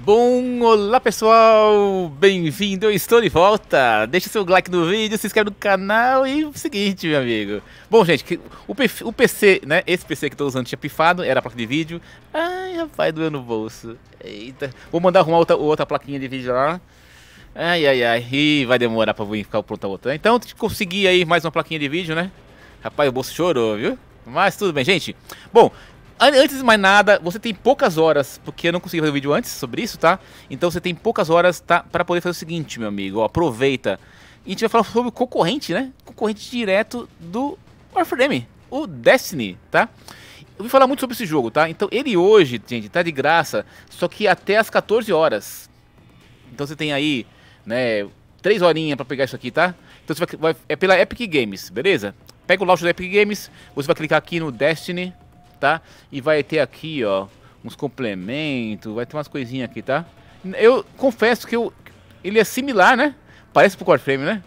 Bom, olá pessoal, bem-vindo, eu estou de volta. Deixa seu like no vídeo, se inscreve no canal e o seguinte, meu amigo. Bom, gente, o, PC, né, esse PC que estou usando tinha pifado, era a placa de vídeo. Ai, rapaz, doeu no bolso. Eita, vou mandar arrumar outra, outra plaquinha de vídeo lá. Ai, ai, ai, e vai demorar para vir ficar pronta outra. Então, consegui aí mais uma plaquinha de vídeo, né? Rapaz, o bolso chorou, viu? Mas tudo bem, gente. Bom, Antes de mais nada, você tem poucas horas, porque eu não consegui fazer o um vídeo antes sobre isso, tá? Então você tem poucas horas tá, para poder fazer o seguinte, meu amigo, ó, aproveita. E a gente vai falar sobre o concorrente, né? Concorrente direto do Warframe, o Destiny, tá? Eu vou falar muito sobre esse jogo, tá? Então ele hoje, gente, tá de graça, só que até as 14 horas. Então você tem aí, né, 3 horinhas para pegar isso aqui, tá? Então você vai, vai é pela Epic Games, beleza? Pega o launcher da Epic Games, você vai clicar aqui no Destiny, tá? E vai ter aqui, ó, uns complementos, vai ter umas coisinhas aqui, tá? Eu confesso que eu, ele é similar, né? Parece pro Warframe, né?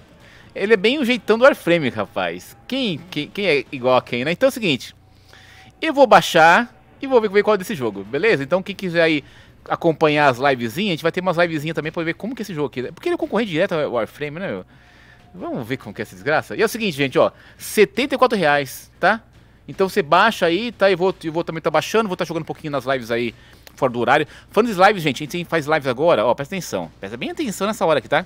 Ele é bem o jeitão do Warframe, rapaz. Quem, quem, quem é igual a quem, né? Então é o seguinte, eu vou baixar e vou ver qual é desse jogo, beleza? Então quem quiser aí acompanhar as livezinhas, a gente vai ter umas livezinhas também pra ver como que é esse jogo aqui. Porque ele é concorrente direto ao Warframe, né, meu? Vamos ver como que é essa desgraça. E é o seguinte, gente, ó. R$74,00, tá? Então você baixa aí, tá? Eu vou, eu vou também estar tá baixando, vou estar tá jogando um pouquinho nas lives aí, fora do horário. Falando de lives, gente, a gente faz lives agora, ó, presta atenção. Presta bem atenção nessa hora aqui, tá?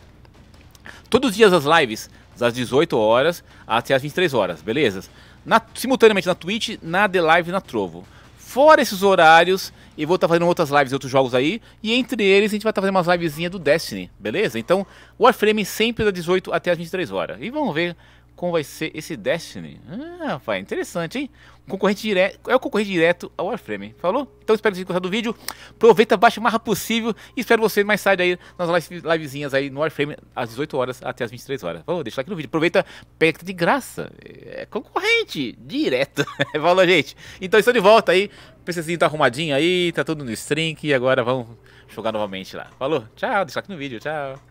Todos os dias as lives, das 18 horas até as 23 horas, beleza? Na, simultaneamente na Twitch, na The Live e na Trovo. Fora esses horários, eu vou estar tá fazendo outras lives outros jogos aí. E entre eles, a gente vai estar tá fazendo umas livezinhas do Destiny, beleza? Então, Warframe sempre das 18 até as 23 horas. E vamos ver como vai ser esse Destiny. Ah, rapaz, interessante, hein? concorrente direto, é o concorrente direto ao Warframe, falou? Então espero que vocês tenham gostado do vídeo. Aproveita, baixa o mais rápido possível e espero vocês mais tarde aí nas live, livezinhas aí no Warframe às 18 horas até às 23 horas. Falou, deixa aqui no vídeo. Aproveita, pega tá de graça. É concorrente direto. falou, gente. Então estou de volta aí. O PCzinho tá arrumadinho aí, tá tudo no string e agora vamos jogar novamente lá. Falou, tchau, deixa aqui no vídeo, tchau.